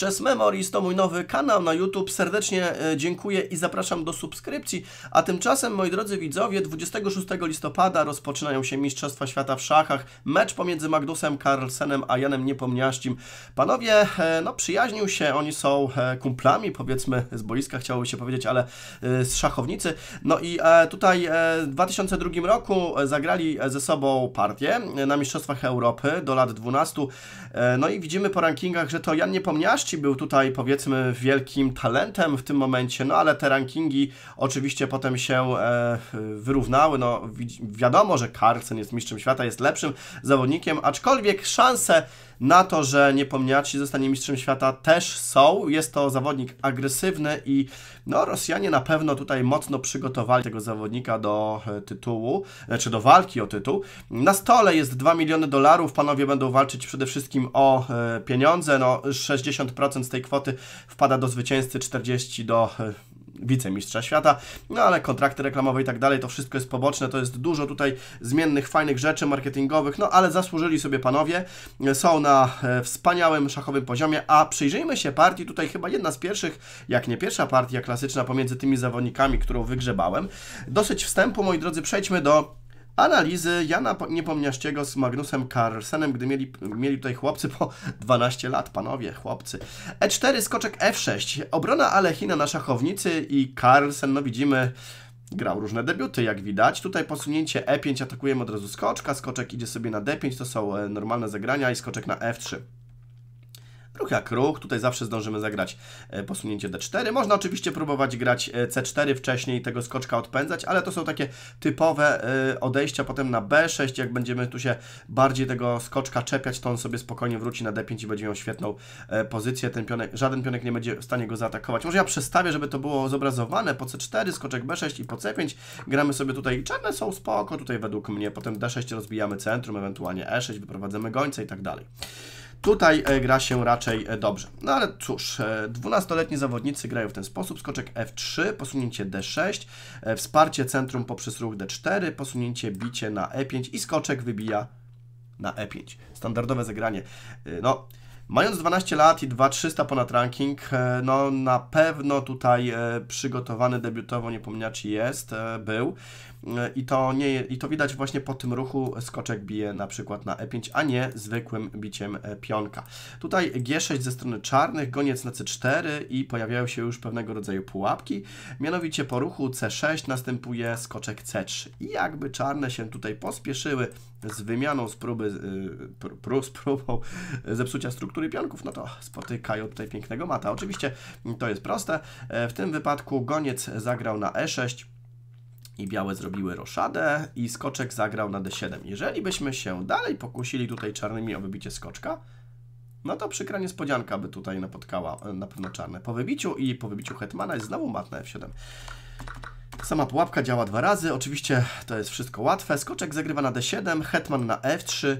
Chess Memories to mój nowy kanał na YouTube. Serdecznie e, dziękuję i zapraszam do subskrypcji. A tymczasem, moi drodzy widzowie, 26 listopada rozpoczynają się Mistrzostwa Świata w szachach. Mecz pomiędzy Magnusem Carlsenem a Janem Niepomniaścim. Panowie, e, no przyjaźnił się, oni są e, kumplami, powiedzmy, z boiska chciałoby się powiedzieć, ale z szachownicy. No i tutaj w 2002 roku zagrali ze sobą partię na Mistrzostwach Europy do lat 12. No i widzimy po rankingach, że to Jan Niepomniaści był tutaj powiedzmy wielkim talentem w tym momencie, no ale te rankingi oczywiście potem się e, wyrównały. No wi wiadomo, że Carlsen jest mistrzem świata, jest lepszym zawodnikiem, aczkolwiek szanse na to, że Niepomniaci zostanie mistrzem świata też są. Jest to zawodnik agresywny i no, Rosjanie na pewno tutaj mocno przygotowali tego zawodnika do e, tytułu, czy znaczy do walki o tytuł. Na stole jest 2 miliony dolarów, panowie będą walczyć przede wszystkim o e, pieniądze, no 60% z tej kwoty wpada do zwycięzcy, 40 do e, wicemistrza świata, no ale kontrakty reklamowe i tak dalej, to wszystko jest poboczne, to jest dużo tutaj zmiennych, fajnych rzeczy marketingowych, no ale zasłużyli sobie panowie, e, są na e, wspaniałym szachowym poziomie, a przyjrzyjmy się partii, tutaj chyba jedna z pierwszych, jak nie pierwsza partia klasyczna pomiędzy tymi zawodnikami, którą wygrzebałem. Dosyć wstępu, moi drodzy, przejdźmy do analizy Jana Niepomniaściego z Magnusem Carlsenem, gdy mieli, mieli tutaj chłopcy po 12 lat, panowie, chłopcy. E4, skoczek F6, obrona Alechina na szachownicy i Carlsen, no widzimy, grał różne debiuty, jak widać. Tutaj posunięcie E5, atakujemy od razu skoczka, skoczek idzie sobie na D5, to są e, normalne zagrania i skoczek na F3. Ruch jak ruch, tutaj zawsze zdążymy zagrać e, posunięcie d4. Można oczywiście próbować grać e, c4 wcześniej, tego skoczka odpędzać, ale to są takie typowe e, odejścia potem na b6. Jak będziemy tu się bardziej tego skoczka czepiać, to on sobie spokojnie wróci na d5 i będzie miał świetną pozycję. Ten pionek, żaden pionek nie będzie w stanie go zaatakować. Może ja przestawię, żeby to było zobrazowane po c4, skoczek b6 i po c5. Gramy sobie tutaj, czarne są spoko, tutaj według mnie. Potem d6 rozbijamy centrum, ewentualnie e6, wyprowadzamy gońce i tak dalej. Tutaj e, gra się raczej e, dobrze. No ale cóż, 12-letni e, zawodnicy grają w ten sposób. Skoczek F3, posunięcie D6, wsparcie centrum poprzez ruch D4, posunięcie, bicie na E5 i skoczek wybija na E5. Standardowe zagranie. No, Mając 12 lat i 2300 ponad ranking, e, no na pewno tutaj e, przygotowany debiutowo niepomniaczy jest, e, był. I to, nie, I to widać właśnie po tym ruchu skoczek bije na przykład na E5, a nie zwykłym biciem pionka. Tutaj G6 ze strony czarnych, goniec na C4 i pojawiają się już pewnego rodzaju pułapki. Mianowicie po ruchu C6 następuje skoczek C3. I jakby czarne się tutaj pospieszyły z wymianą z próby, pró, pró, z próbą zepsucia struktury, pionków, no to spotykają tutaj pięknego mata. Oczywiście to jest proste. E, w tym wypadku goniec zagrał na e6, i białe zrobiły roszadę i skoczek zagrał na d7. Jeżeli byśmy się dalej pokusili tutaj czarnymi o wybicie skoczka, no to przykra niespodzianka by tutaj napotkała e, na pewno czarne. Po wybiciu i po wybiciu hetmana jest znowu mat na f7. Sama pułapka działa dwa razy, oczywiście to jest wszystko łatwe. Skoczek zagrywa na d7, hetman na f3,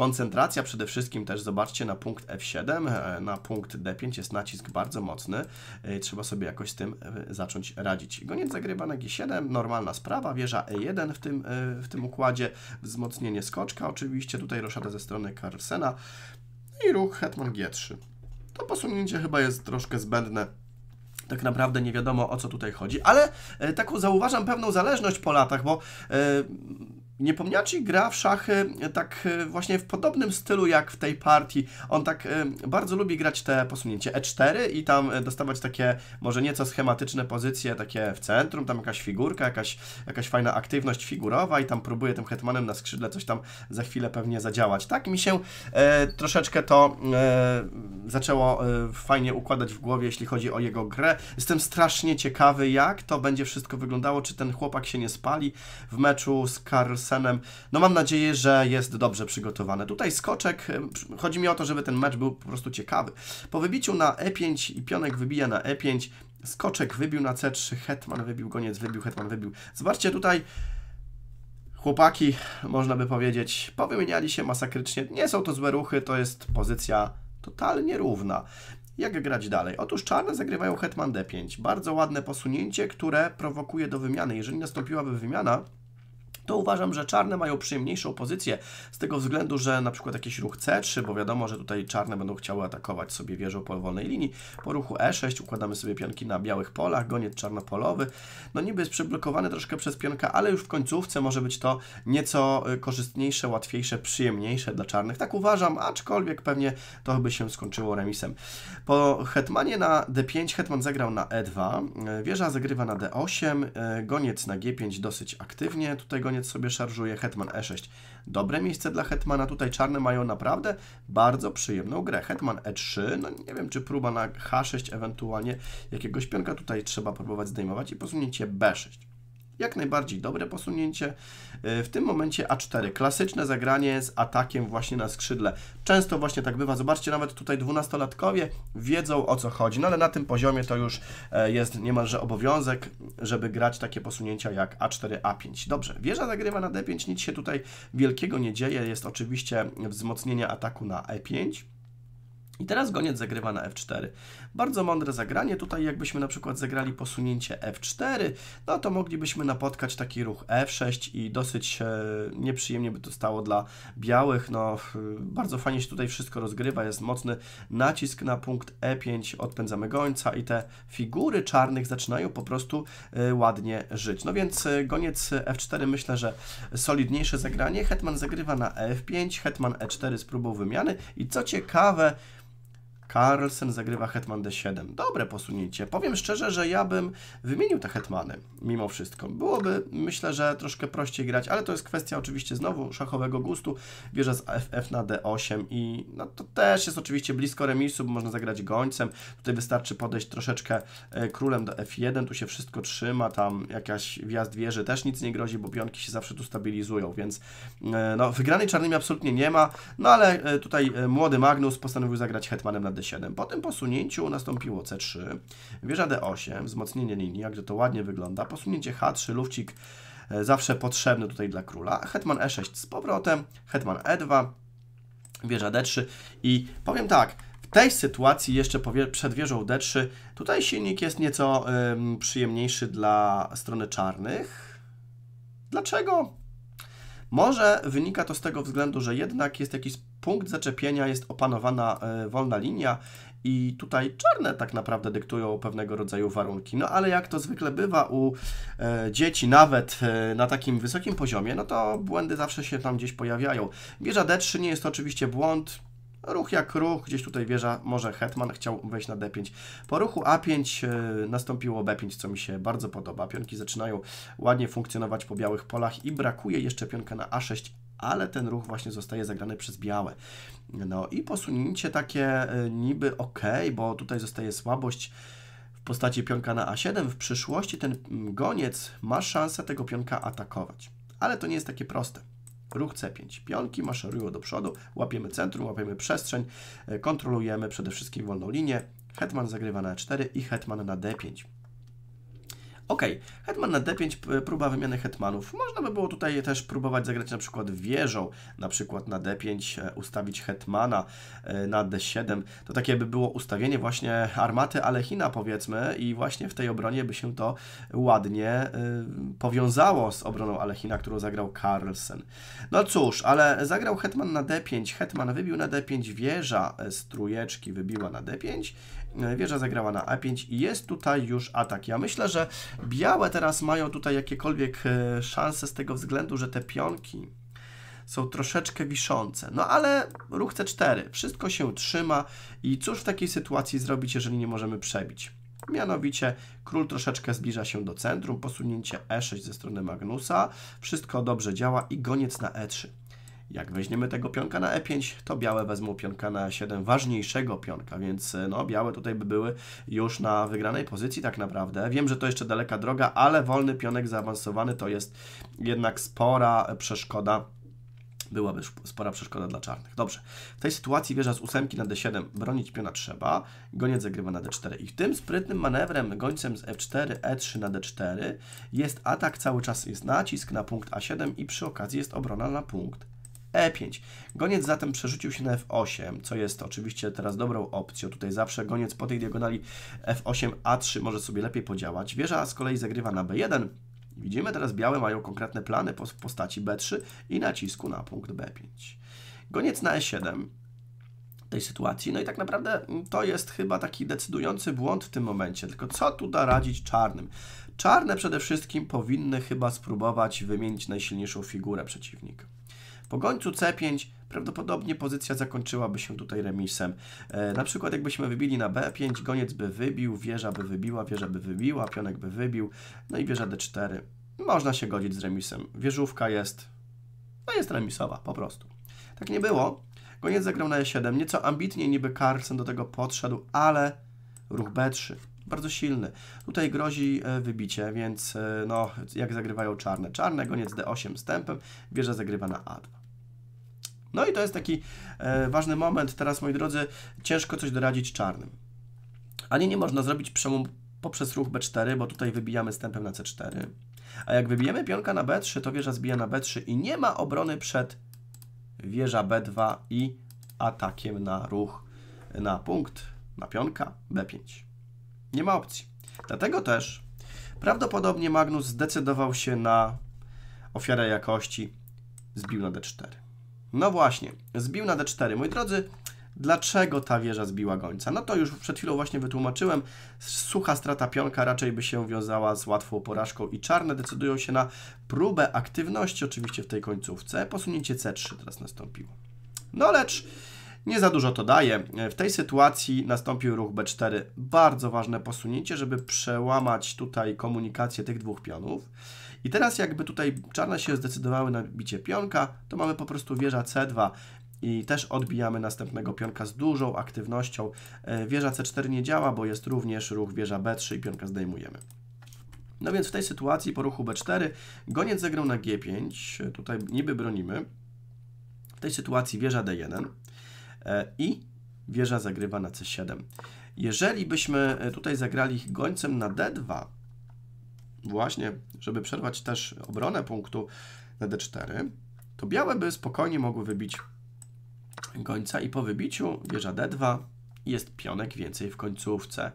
Koncentracja przede wszystkim też zobaczcie na punkt F7, e, na punkt D5 jest nacisk bardzo mocny. E, trzeba sobie jakoś z tym e, zacząć radzić. Goniec zagrywa na G7, normalna sprawa, wieża E1 w tym, w tym układzie, wzmocnienie skoczka oczywiście, tutaj roszada ze strony Carlsena i ruch hetman G3. To posunięcie chyba jest troszkę zbędne, tak naprawdę nie wiadomo o co tutaj chodzi, ale taką zauważam pewną zależność po latach, bo nie gra w szachy e, tak e, właśnie w podobnym stylu jak w tej partii. On tak e, bardzo lubi grać te posunięcie E4 i tam dostawać takie może nieco schematyczne pozycje, takie w centrum, tam jakaś figurka, jakaś, jakaś fajna aktywność figurowa i tam próbuje tym hetmanem na skrzydle coś tam za chwilę pewnie zadziałać. Tak mi się e, troszeczkę to e, zaczęło e, fajnie układać w głowie, jeśli chodzi o jego grę. Jestem strasznie ciekawy, jak to będzie wszystko wyglądało, czy ten chłopak się nie spali w meczu z Carlsen Eriksenem. No mam nadzieję, że jest dobrze przygotowane. Tutaj skoczek, chodzi mi o to, żeby ten mecz był po prostu ciekawy. Po wybiciu na E5 i pionek wybija na E5, skoczek wybił na C3, hetman wybił, goniec wybił, hetman wybił. Zobaczcie tutaj, chłopaki, można by powiedzieć, powymieniali się masakrycznie. Nie są to złe ruchy, to jest pozycja totalnie równa. Jak grać dalej? Otóż czarne zagrywają hetman d5. Bardzo ładne posunięcie, które prowokuje do wymiany. Jeżeli nastąpiłaby wymiana, to uważam, że czarne mają przyjemniejszą pozycję z tego względu, że na przykład jakiś ruch C3, bo wiadomo, że tutaj czarne będą chciały atakować sobie wieżą po wolnej linii. Po ruchu E6 układamy sobie pionki na białych polach, goniec czarnopolowy. No niby jest przeblokowany troszkę przez pionka, ale już w końcówce może być to nieco y, korzystniejsze, łatwiejsze, przyjemniejsze dla czarnych. Tak uważam, aczkolwiek pewnie to by się skończyło remisem. Po hetmanie na D5 hetman zagrał na E2, y, wieża zagrywa na D8, y, goniec na G5 dosyć aktywnie, tutaj goniec koniec sobie szarżuje Hetman E6. Dobre miejsce dla Hetmana, tutaj czarne mają naprawdę bardzo przyjemną grę. Hetman E3, no nie wiem, czy próba na H6 ewentualnie jakiegoś pionka tutaj trzeba próbować zdejmować i posunięcie B6 jak najbardziej dobre posunięcie. E, w tym momencie A4, klasyczne zagranie z atakiem właśnie na skrzydle. Często właśnie tak bywa, zobaczcie, nawet tutaj dwunastolatkowie wiedzą o co chodzi, no ale na tym poziomie to już e, jest niemalże obowiązek, żeby grać takie posunięcia jak A4, A5. Dobrze, wieża zagrywa na D5, nic się tutaj wielkiego nie dzieje, jest oczywiście wzmocnienie ataku na E5. I teraz goniec zagrywa na f4. Bardzo mądre zagranie. Tutaj jakbyśmy na przykład zagrali posunięcie f4, no to moglibyśmy napotkać taki ruch f6 i dosyć e, nieprzyjemnie by to stało dla białych. No, bardzo fajnie się tutaj wszystko rozgrywa. Jest mocny nacisk na punkt e5, odpędzamy gońca i te figury czarnych zaczynają po prostu e, ładnie żyć. No więc e, goniec f4 myślę, że solidniejsze zagranie. Hetman zagrywa na f5, hetman e4 z próbą wymiany i co ciekawe, Carlsen zagrywa Hetman D7. Dobre posunięcie. Powiem szczerze, że ja bym wymienił te Hetmany mimo wszystko. Byłoby, myślę, że troszkę prościej grać, ale to jest kwestia oczywiście znowu szachowego gustu. Wieża z FF na D8 i no, to też jest oczywiście blisko remisu, bo można zagrać gońcem. Tutaj wystarczy podejść troszeczkę e, królem do F1, tu się wszystko trzyma, tam jakaś wjazd wieży też nic nie grozi, bo pionki się zawsze tu stabilizują, więc e, no, wygranej czarnymi absolutnie nie ma, no ale e, tutaj młody Magnus postanowił zagrać Hetmanem na D7. Po tym posunięciu nastąpiło C3, wieża D8, wzmocnienie linii, jak to ładnie wygląda, posunięcie H3, lufcik e, zawsze potrzebny tutaj dla króla, hetman E6 z powrotem, hetman E2, wieża D3 i powiem tak, w tej sytuacji jeszcze przed wieżą D3 tutaj silnik jest nieco ym, przyjemniejszy dla strony czarnych. Dlaczego? Może wynika to z tego względu, że jednak jest jakiś punkt zaczepienia jest opanowana e, wolna linia i tutaj czarne tak naprawdę dyktują pewnego rodzaju warunki. No ale jak to zwykle bywa u e, dzieci, nawet e, na takim wysokim poziomie, no to błędy zawsze się tam gdzieś pojawiają. Wieża D3 nie jest to oczywiście błąd. Ruch jak ruch, gdzieś tutaj wieża, może Hetman chciał wejść na D5. Po ruchu A5 e, nastąpiło B5, co mi się bardzo podoba. Pionki zaczynają ładnie funkcjonować po białych polach i brakuje jeszcze pionka na A6, ale ten ruch właśnie zostaje zagrany przez białe. No i posunięcie takie e, niby ok, bo tutaj zostaje słabość w postaci pionka na A7. W przyszłości ten mm, goniec ma szansę tego pionka atakować. Ale to nie jest takie proste. Ruch C5. Pionki maszerują do przodu, łapiemy centrum, łapiemy przestrzeń, e, kontrolujemy przede wszystkim wolną linię. Hetman zagrywa na E4 i hetman na D5. Ok, hetman na d5, próba wymiany hetmanów. Można by było tutaj też próbować zagrać na przykład wieżą, na przykład na d5 e, ustawić hetmana e, na d7. To takie by było ustawienie właśnie armaty Alechina powiedzmy i właśnie w tej obronie by się to ładnie e, powiązało z obroną Alechina, którą zagrał Carlsen. No cóż, ale zagrał hetman na d5, hetman wybił na d5, wieża z trujeczki wybiła na d5 E, wieża zagrała na A5 i jest tutaj już atak. Ja myślę, że białe teraz mają tutaj jakiekolwiek e, szanse z tego względu, że te pionki są troszeczkę wiszące. No ale ruch C4, wszystko się trzyma i cóż w takiej sytuacji zrobić, jeżeli nie możemy przebić? Mianowicie król troszeczkę zbliża się do centrum, posunięcie E6 ze strony Magnusa, wszystko dobrze działa i goniec na E3. Jak weźmiemy tego pionka na e5, to białe wezmą pionka na e7, ważniejszego pionka, więc e, no, białe tutaj by były już na wygranej pozycji tak naprawdę. Wiem, że to jeszcze daleka droga, ale wolny pionek zaawansowany to jest jednak spora przeszkoda byłaby spora przeszkoda dla czarnych. Dobrze, w tej sytuacji wieża z ósemki na d7, bronić piona trzeba, goniec zagrywa na d4 i tym sprytnym manewrem gońcem z f4, e3 na d4 jest atak, cały czas jest nacisk na punkt a7 i przy okazji jest obrona na punkt e5. Goniec zatem przerzucił się na f8, co jest oczywiście teraz dobrą opcją. Tutaj zawsze goniec po tej diagonali f8, a3 może sobie lepiej podziałać. Wieża z kolei zagrywa na b1. Widzimy teraz białe mają konkretne plany w postaci b3 i nacisku na punkt b5. Goniec na e7 tej sytuacji. No i tak naprawdę mm, to jest chyba taki decydujący błąd w tym momencie. Tylko co tu da radzić czarnym? Czarne przede wszystkim powinny chyba spróbować wymienić najsilniejszą figurę przeciwnika. Po końcu C5 prawdopodobnie pozycja zakończyłaby się tutaj remisem. E, na przykład jakbyśmy wybili na B5, goniec by wybił, wieża by wybiła, wieża by wybiła, pionek by wybił, no i wieża D4. Można się godzić z remisem. Wieżówka jest, no jest remisowa, po prostu. Tak nie było. Goniec zagrał na E7. Nieco ambitniej, niby Carlsen do tego podszedł, ale ruch B3 bardzo silny. Tutaj grozi e, wybicie, więc e, no, jak zagrywają czarne? Czarne, goniec D8 z tempem, wieża zagrywa na A2. No i to jest taki e, ważny moment. Teraz, moi drodzy, ciężko coś doradzić czarnym. Ani nie można zrobić przemów poprzez ruch B4, bo tutaj wybijamy stępem na C4. A jak wybijemy pionka na B3, to wieża zbija na B3 i nie ma obrony przed wieża B2 i atakiem na ruch, e, na punkt, na pionka B5. Nie ma opcji. Dlatego też prawdopodobnie Magnus zdecydował się na ofiarę jakości, zbił na D4. No właśnie, zbił na D4. Moi drodzy, dlaczego ta wieża zbiła gońca? No to już przed chwilą właśnie wytłumaczyłem. Sucha strata pionka raczej by się wiązała z łatwą porażką i czarne decydują się na próbę aktywności oczywiście w tej końcówce. Posunięcie C3 teraz nastąpiło. No lecz nie za dużo to daje. W tej sytuacji nastąpił ruch B4. Bardzo ważne posunięcie, żeby przełamać tutaj komunikację tych dwóch pionów. I teraz jakby tutaj czarne się zdecydowały na bicie pionka, to mamy po prostu wieża C2 i też odbijamy następnego pionka z dużą aktywnością. E, wieża C4 nie działa, bo jest również ruch wieża B3 i pionka zdejmujemy. No więc w tej sytuacji po ruchu B4 goniec zagrał na G5, tutaj niby bronimy. W tej sytuacji wieża D1 e, i wieża zagrywa na C7. Jeżeli byśmy e, tutaj zagrali gońcem na D2, właśnie, żeby przerwać też obronę punktu na d4, to białe by spokojnie mogły wybić gońca i po wybiciu wieża d2 jest pionek więcej w końcówce.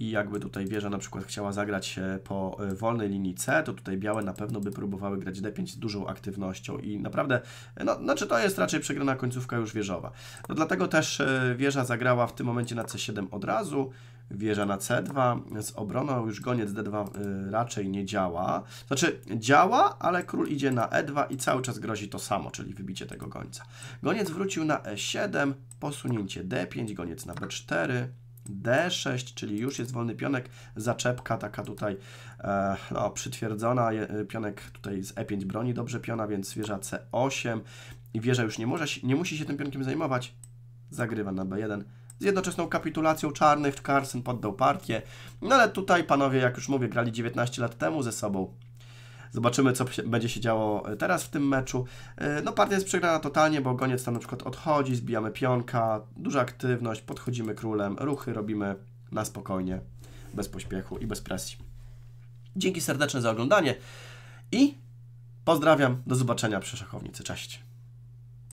I jakby tutaj wieża na przykład chciała zagrać się po e, wolnej linii C, to tutaj białe na pewno by próbowały grać D5 z dużą aktywnością i naprawdę, e, no, znaczy to jest raczej przegrana końcówka już wieżowa. No dlatego też e, wieża zagrała w tym momencie na C7 od razu, wieża na c2, z obroną już goniec d2 e, raczej nie działa. Znaczy działa, ale król idzie na e2 i cały czas grozi to samo, czyli wybicie tego gońca. Goniec wrócił na e7, posunięcie d5, goniec na b4, D6, czyli już jest wolny pionek, zaczepka taka tutaj e, no, przytwierdzona, e, pionek tutaj z E5 broni dobrze piona, więc wieża C8 i wieża już nie, może, nie musi się tym pionkiem zajmować, zagrywa na B1, z jednoczesną kapitulacją czarnych Carson poddał partię. No ale tutaj panowie, jak już mówię, grali 19 lat temu ze sobą. Zobaczymy, co będzie się działo e, teraz w tym meczu. E, no partia jest przegrana totalnie, bo goniec tam na przykład odchodzi, zbijamy pionka, duża aktywność, podchodzimy królem, ruchy robimy na spokojnie, bez pośpiechu i bez presji. Dzięki serdeczne za oglądanie i pozdrawiam, do zobaczenia przy szachownicy. Cześć!